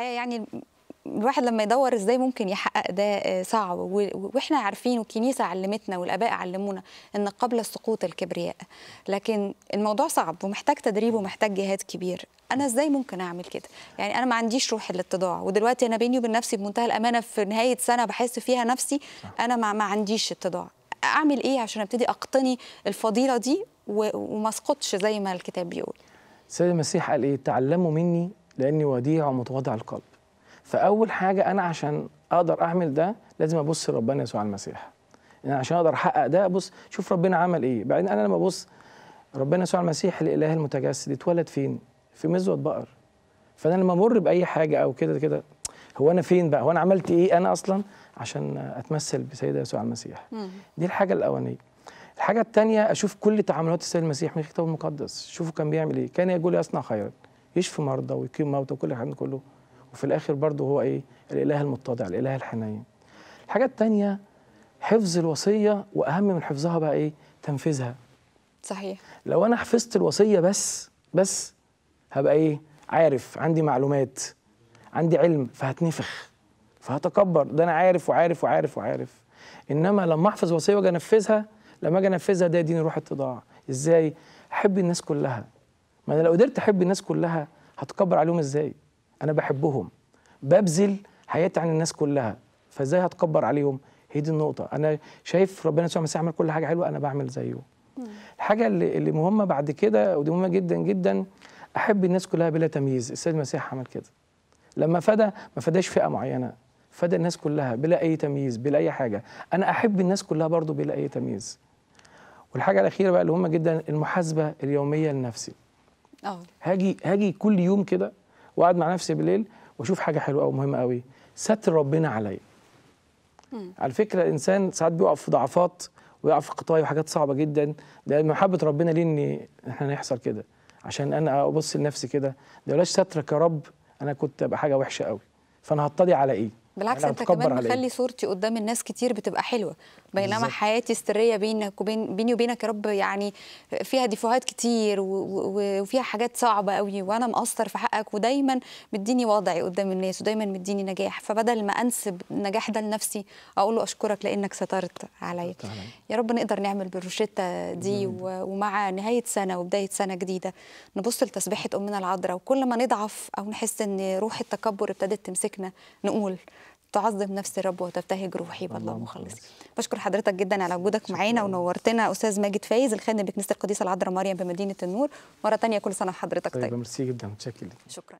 الحقيقه يعني الواحد لما يدور ازاي ممكن يحقق ده آه، صعب واحنا عارفين والكنيسه علمتنا والاباء علمونا ان قبل السقوط الكبرياء لكن الموضوع صعب ومحتاج تدريب ومحتاج جهاد كبير انا ازاي ممكن اعمل كده يعني انا ما عنديش روح الاتضاع ودلوقتي انا بيني وبين نفسي بمنتهى الامانه في نهايه سنه بحس فيها نفسي انا ما, ما عنديش اتضاع اعمل ايه عشان ابتدي اقتني الفضيله دي وما اسقطش زي ما الكتاب بيقول سيد المسيح قال ايه تعلموا مني لاني وديع ومتواضع القلب فاول حاجه انا عشان اقدر اعمل ده لازم ابص لربنا يسوع المسيح يعني عشان اقدر احقق ده ابص شوف ربنا عمل ايه بعدين انا لما ابص ربنا يسوع المسيح الاله المتجسد اتولد فين في مزود بقر فانا لما امر باي حاجه او كده كده هو انا فين بقى هو انا عملت ايه انا اصلا عشان اتمثل بسيدنا يسوع المسيح دي الحاجه الاولانيه الحاجه الثانيه اشوف كل تعاملات السيد المسيح من الكتاب المقدس شوفوا كان بيعمل ايه كان يقول يصنع خيرا يشفي مرضى ويقيم موتى وكل الكلام كله وفي الاخر برضه هو ايه الاله المتضع الاله الحنين الحاجه الثانيه حفظ الوصيه واهم من حفظها بقى ايه تنفيذها صحيح لو انا حفظت الوصيه بس بس هبقى ايه عارف عندي معلومات عندي علم فهتنفخ فهتكبر ده انا عارف وعارف وعارف وعارف انما لما احفظ وصيه واجي انفذها لما اجي انفذها ده يديني روح التضاع ازاي احب الناس كلها ما انا لو قدرت احب الناس كلها هتكبر عليهم ازاي انا بحبهم ببذل حياتي عن الناس كلها فازاي هتكبر عليهم هي دي النقطه انا شايف ربنا سبحانه وتعالى عمل كل حاجه حلوه انا بعمل زيه الحاجه اللي, اللي مهمه بعد كده ودي مهمه جدا جدا احب الناس كلها بلا تمييز السيد المسيح عمل كده لما فدى ما فداش فئه معينه فدى الناس كلها بلا اي تمييز بلا اي حاجه انا احب الناس كلها برضو بلا اي تمييز والحاجه الاخيره بقى اللي مهمه جدا المحاسبه اليوميه لنفسي اه. هاجي هاجي كل يوم كده واقعد مع نفسي بالليل واشوف حاجه حلوه او مهمه قوي ستر ربنا عليا على فكره الانسان ساعات بيقف في ضعفات ويقع في قطايا وحاجات صعبه جدا ده محبه ربنا ليه ان احنا نحصل كده عشان انا ابص لنفسي كده ده بلاش سترك يا رب انا كنت ابقى حاجه وحشه قوي فانا هتضي على ايه بالعكس يعني انت كمان مخلي صورتي قدام الناس كتير بتبقى حلوه بينما بالزبط. حياتي السريه بينك وبين بيني وبينك يا رب يعني فيها ديفوهات كتير وفيها حاجات صعبه قوي وانا مقصر في حقك ودايما مديني وضعي قدام الناس ودايما مديني نجاح فبدل ما انسب النجاح ده لنفسي اقول له اشكرك لانك سترت عليا يا رب نقدر نعمل بالروشته دي مم. ومع نهايه سنه وبدايه سنه جديده نبص لتسبيحه امنا العذراء وكل ما نضعف او نحس ان روح التكبر ابتدت تمسكنا نقول تعظم نفس الرب وتبتهج روحي بالله مخلصي بشكر حضرتك جدا على وجودك معانا ونورتنا استاذ ماجد فايز الخادم بكنيسه القديسه العذراء مريم بمدينه النور مره ثانيه كل سنه حضرتك طيب, طيب. ميرسي جدا متشكر شكرا